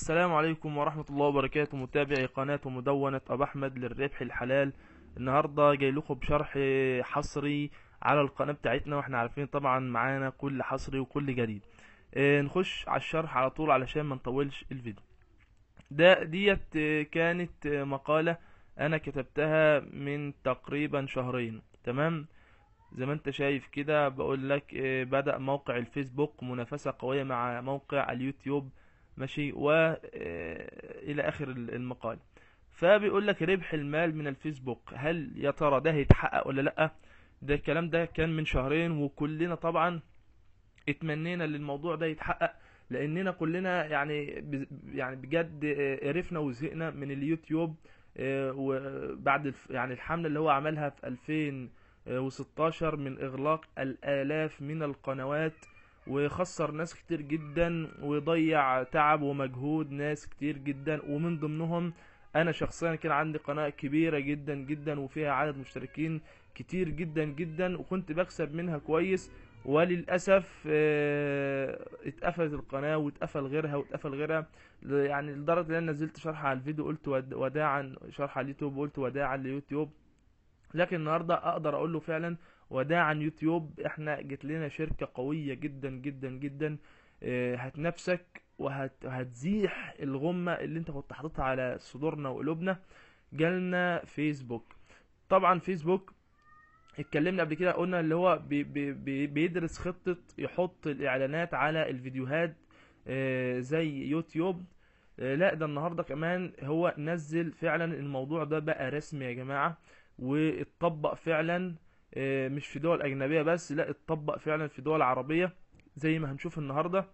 السلام عليكم ورحمة الله وبركاته متابعي قناة ومدونة أبو أحمد للربح الحلال النهاردة جاي لكم بشرح حصري على القناة بتاعتنا واحنا عارفين طبعا معانا كل حصري وكل جديد اه نخش على الشرح على طول علشان ما نطولش الفيديو ده ديت آه، كانت آه، مقالة انا كتبتها من تقريبا شهرين تمام زي ما انت شايف كده بقول لك آه، بدأ موقع الفيسبوك منافسة قوية مع موقع اليوتيوب ماشي و آه، الى اخر المقال فبيقول لك ربح المال من الفيسبوك هل يا ترى ده هيتحقق ولا لا ده الكلام ده كان من شهرين وكلنا طبعا اتمنينا ان الموضوع ده يتحقق لاننا كلنا يعني يعني بجد آه، قرفنا وزهقنا من اليوتيوب آه، وبعد يعني الحمله اللي هو عملها في 2016 من اغلاق الالاف من القنوات وخسر ناس كتير جدا وضيع تعب ومجهود ناس كتير جدا ومن ضمنهم انا شخصيا كان عندي قناة كبيرة جدا جدا وفيها عدد مشتركين كتير جدا جدا وكنت بكسب منها كويس وللاسف اه اتقفلت القناه واتقفل غيرها واتقفل غيرها يعني لدرجه ان انا نزلت شرح على الفيديو قلت وداعا شرح على اليوتيوب قلت وداعا ليوتيوب لكن النهارده اقدر اقول له فعلا وده عن يوتيوب احنا جت لنا شركه قويه جدا جدا جدا آه، هتنافسك وهتزيح الغمه اللي انت كنت حاططها على صدورنا وقلوبنا جالنا فيسبوك طبعا فيسبوك اتكلمنا قبل كده قلنا اللي هو بي بي بيدرس خطه يحط الاعلانات على الفيديوهات آه، زي يوتيوب آه، لا ده النهارده كمان هو نزل فعلا الموضوع ده بقى رسمي يا جماعه واتطبق فعلا آه، مش في دول اجنبيه بس لا اتطبق فعلا في دول عربيه زي ما هنشوف النهارده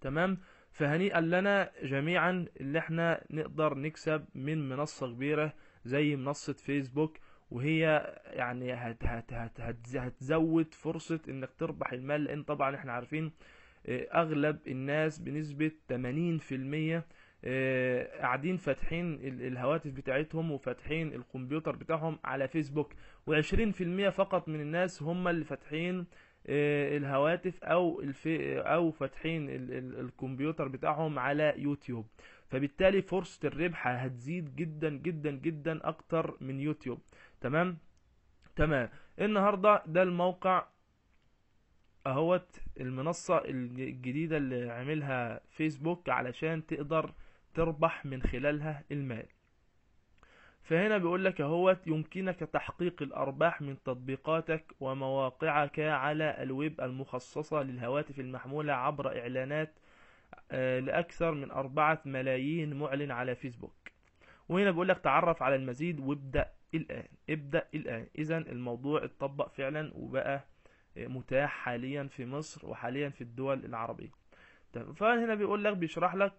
تمام فهنيئا لنا جميعا اللي احنا نقدر نكسب من منصه كبيره زي منصه فيسبوك وهي يعني هت هت هت هت هتزود فرصه انك تربح المال لان طبعا احنا عارفين آه، اغلب الناس بنسبه 80% آه، قاعدين فاتحين الهواتف بتاعتهم وفاتحين الكمبيوتر بتاعهم على فيسبوك و20% فقط من الناس هم اللي فاتحين آه، الهواتف او الفي او فاتحين الكمبيوتر بتاعهم على يوتيوب فبالتالي فرصة الربح هتزيد جدا جدا جدا اكتر من يوتيوب تمام تمام النهارده ده الموقع اهوت المنصة الجديدة اللي عملها فيسبوك علشان تقدر تربح من خلالها المال فهنا بيقول لك اهوت يمكنك تحقيق الأرباح من تطبيقاتك ومواقعك على الويب المخصصة للهواتف المحمولة عبر إعلانات آه، لأكثر من أربعة ملايين معلن على فيسبوك وهنا بيقول لك تعرف على المزيد وابدأ الآن ابدأ الآن إذا الموضوع اتطبق فعلا وبقى آه، متاح حاليا في مصر وحاليا في الدول العربية فهنا بيقول لك بيشرح لك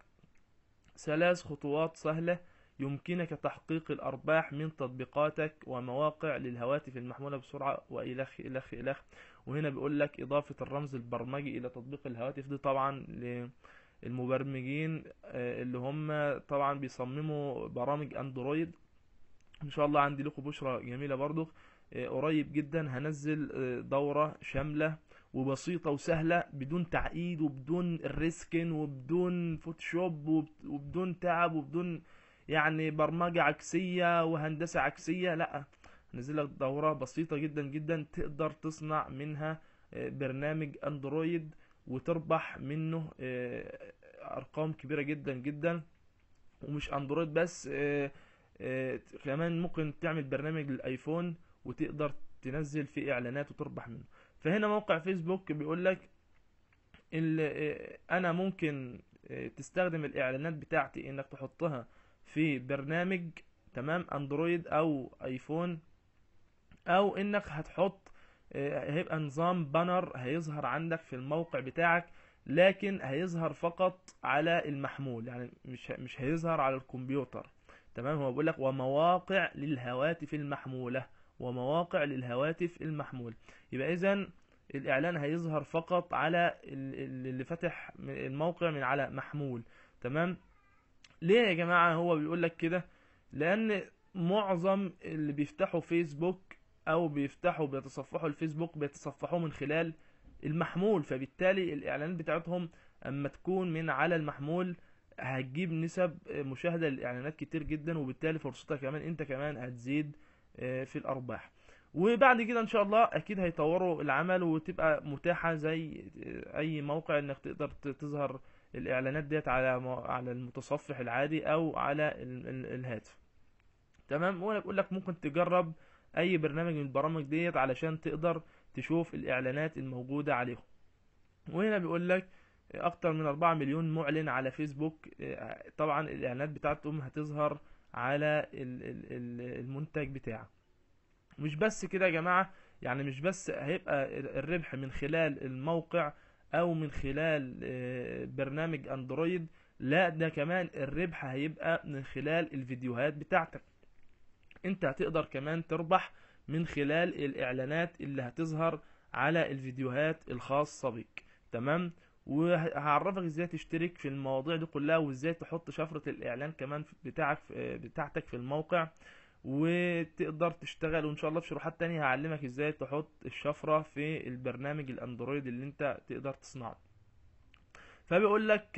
ثلاث خطوات سهلة يمكنك تحقيق الأرباح من تطبيقاتك ومواقع للهواتف المحمولة بسرعة وإلخ إلخ إلخ وهنا بيقول لك إضافة الرمز البرمجي إلى تطبيق الهواتف دي طبعا للمبرمجين آه، اللي هم طبعا بيصمموا برامج أندرويد ان شاء الله عندي لكم بشرى جميله برضو آه، قريب جدا هنزل آه، دوره شامله وبسيطه وسهله بدون تعقيد وبدون ريسكن وبدون فوتوشوب وبدون تعب وبدون يعني برمجه عكسيه وهندسه عكسيه لا نزل لك دوره بسيطه جدا جدا تقدر تصنع منها آه، برنامج اندرويد وتربح منه ارقام كبيره جدا جدا ومش اندرويد بس آه، كمان ممكن تعمل برنامج للايفون وتقدر تنزل فيه اعلانات وتربح منه فهنا موقع فيسبوك بيقول لك آه، انا ممكن آه، تستخدم الاعلانات بتاعتي انك تحطها في برنامج تمام اندرويد او ايفون او انك هتحط هيبقى نظام بانر هيظهر عندك في الموقع بتاعك لكن هيظهر فقط على المحمول يعني مش مش هيظهر على الكمبيوتر تمام هو بيقول لك ومواقع للهواتف المحمولة ومواقع للهواتف المحمول يبقى إذا الإعلان هيظهر فقط على اللي فاتح الموقع من على محمول تمام ليه يا جماعة هو بيقول لك كده لأن معظم اللي بيفتحوا فيسبوك أو بيفتحوا بيتصفحوا الفيسبوك بيتصفحوه من خلال المحمول فبالتالي الإعلانات بتاعتهم أما تكون من على المحمول هتجيب نسب آه، مشاهده للاعلانات كتير جدا وبالتالي فرصتك كمان انت كمان هتزيد آه، في الارباح وبعد كده ان شاء الله اكيد هيطوروا العمل وتبقى متاحه زي آه، اي موقع انك تقدر تظهر الاعلانات ديت على على المتصفح العادي او على الهاتف تمام وانا بقول لك ممكن تجرب اي برنامج من البرامج ديت علشان تقدر تشوف الاعلانات الموجوده عليهم وهنا بيقول لك اكتر من 4 مليون معلن على فيسبوك آه، طبعا الاعلانات بتاعتهم هتظهر على المنتج بتاعه مش بس كده يا جماعه يعني مش بس هيبقى الربح من خلال الموقع او من خلال آه، برنامج اندرويد لا ده كمان الربح هيبقى من خلال الفيديوهات بتاعتك انت هتقدر كمان تربح من خلال الاعلانات اللي هتظهر على الفيديوهات الخاصة بك تمام وهعرفك ازاي تشترك في المواضيع دي كلها وازاي تحط شفرة الاعلان كمان بتاعك بتاعتك في الموقع وتقدر تشتغل وان شاء الله في شروحات تانية هعلمك ازاي تحط الشفرة في البرنامج الاندرويد اللي انت تقدر تصنعه فبيقول لك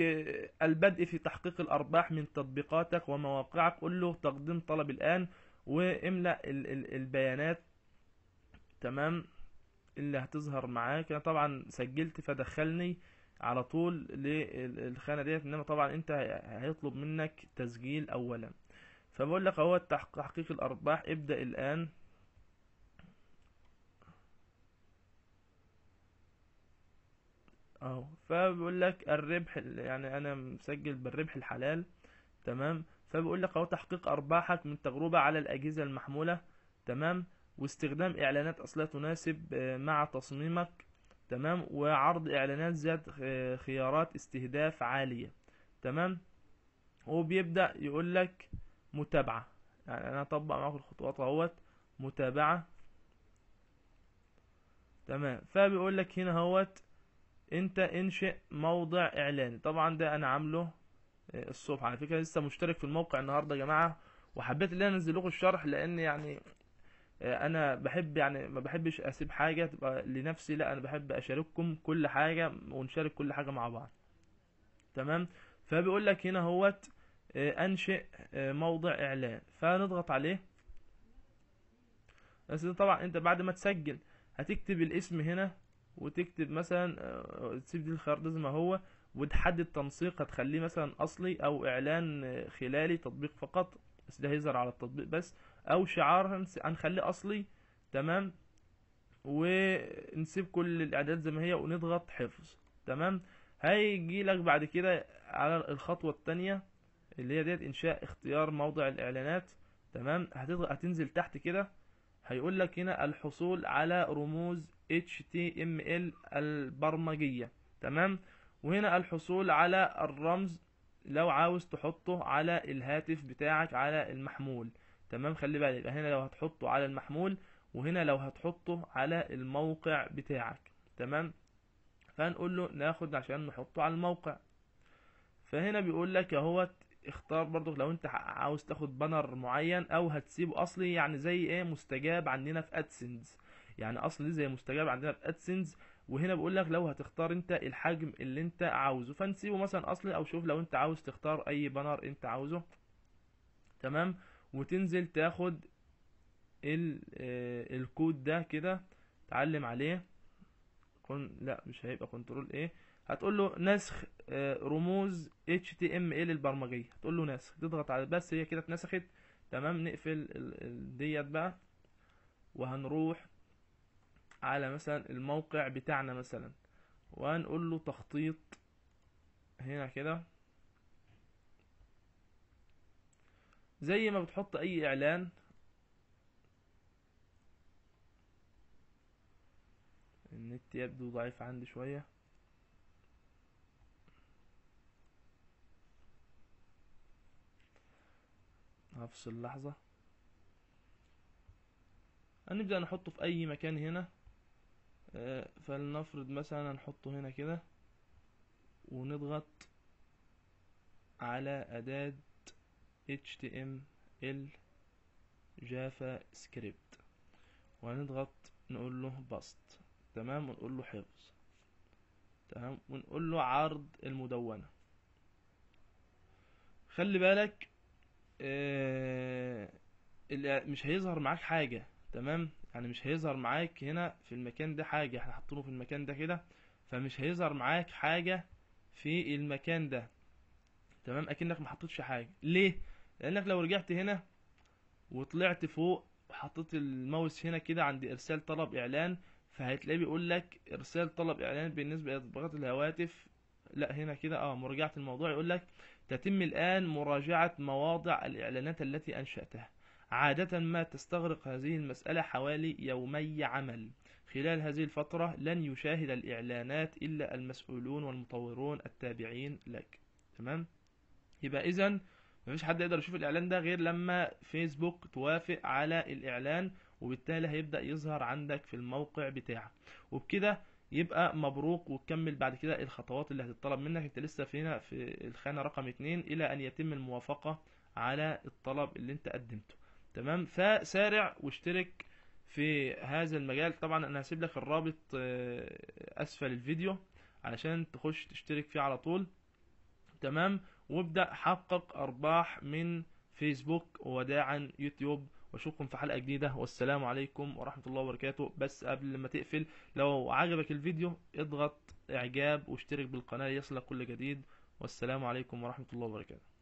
البدء في تحقيق الارباح من تطبيقاتك ومواقعك قل له تقديم طلب الان واملأ البيانات تمام اللي هتظهر معاك انا طبعا سجلت فدخلني على طول للخانه ديت انما طبعا انت هيطلب منك تسجيل اولا فبقول لك اهو تحقيق الارباح ابدا الان اهو فبقول لك الربح يعني انا مسجل بالربح الحلال تمام فبقول لك اهو تحقيق ارباحك من تجربه على الاجهزه المحموله تمام واستخدام اعلانات اصلا تناسب آه، مع تصميمك تمام وعرض اعلانات ذات خيارات استهداف عالية تمام وبيبدأ يقول لك متابعة يعني انا هطبق معاكم الخطوات اهوت متابعة تمام فبيقول لك هنا اهوت انت انشئ موضع اعلاني طبعا ده انا عامله آه، الصبح على فكرة لسه مشترك في الموقع النهاردة يا جماعة وحبيت ان انا انزل لكم الشرح لان يعني آه، انا بحب يعني ما بحبش اسيب حاجه تبقى لنفسي لا انا بحب اشارككم كل حاجه ونشارك كل حاجه مع بعض تمام فبيقول لك هنا هوت آه، انشئ آه، موضع اعلان فنضغط عليه بس طبعا انت بعد ما تسجل هتكتب الاسم هنا وتكتب مثلا تسيب دي الخيار ده زي ما هو وتحدد تنسيق هتخليه مثلا اصلي او اعلان خلالي تطبيق فقط بس ده هيظهر على التطبيق بس او شعار هنخليه اصلي تمام ونسيب كل الاعداد زي ما هي ونضغط حفظ تمام هيجي لك بعد كده على الخطوه التانية اللي هي ديت انشاء اختيار موضع الاعلانات تمام هتضغط هتنزل تحت كده هيقول لك هنا الحصول على رموز HTML البرمجية تمام وهنا الحصول على الرمز لو عاوز تحطه على الهاتف بتاعك على المحمول تمام خلي بالك يبقى هنا لو هتحطه على المحمول وهنا لو هتحطه على الموقع بتاعك تمام فهنقول له ناخد عشان نحطه على الموقع فهنا بيقول لك اهوت اختار برضه لو انت عاوز تاخد بانر معين او هتسيبه اصلي يعني زي ايه مستجاب عندنا في ادسنس يعني اصلي زي مستجاب عندنا في ادسنس وهنا بيقول لك لو هتختار انت الحجم اللي انت عاوزه فنسيبه مثلا اصلي او شوف لو انت عاوز تختار اي بانر انت عاوزه تمام وتنزل تاخد آه، الكود ده كده تعلم عليه كن لا مش هيبقى كنترول ايه هتقول له نسخ آه، رموز HTML البرمجية هتقول له نسخ تضغط على بس هي كده اتنسخت تمام نقفل ديت بقى وهنروح على مثلا الموقع بتاعنا مثلا وهنقول له تخطيط هنا كده زي ما بتحط اي اعلان النت يبدو ضعيف عندي شويه هفصل لحظة هنبدأ نحطه في أي مكان هنا آه، فلنفرض مثلا نحطه هنا كده ونضغط على أداة html جافا سكريبت وهنضغط نقول له بسط تمام ونقول له حفظ تمام ونقول له عرض المدونة خلي بالك آه مش هيظهر معاك حاجة تمام يعني مش هيظهر معاك هنا في المكان ده حاجة احنا حاطينه في المكان ده كده فمش هيظهر معاك حاجة في المكان ده تمام اكنك ما حطيتش حاجة ليه لانك لو رجعت هنا وطلعت فوق وحطيت الماوس هنا كده عند ارسال طلب اعلان فهتلاقيه بيقول لك ارسال طلب اعلان بالنسبه لتطبيقات الهواتف لا هنا كده اه مراجعه الموضوع يقول لك تتم الان مراجعه مواضع الاعلانات التي انشاتها عادة ما تستغرق هذه المسألة حوالي يومي عمل خلال هذه الفترة لن يشاهد الإعلانات إلا المسؤولون والمطورون التابعين لك تمام يبقى إذا مفيش حد يقدر يشوف الاعلان ده غير لما فيسبوك توافق على الاعلان وبالتالي هيبدا يظهر عندك في الموقع بتاعك وبكده يبقى مبروك وتكمل بعد كده الخطوات اللي هتطلب منك انت لسه فينا في الخانه رقم اتنين الى ان يتم الموافقه على الطلب اللي انت قدمته تمام فسارع واشترك في هذا المجال طبعا انا هسيب لك الرابط آه، اسفل الفيديو علشان تخش تشترك فيه على طول تمام وابدأ حقق أرباح من فيسبوك وداعا يوتيوب واشوفكم في حلقه جديده والسلام عليكم ورحمه الله وبركاته بس قبل ما تقفل لو عجبك الفيديو اضغط اعجاب واشترك بالقناه ليصلك كل جديد والسلام عليكم ورحمه الله وبركاته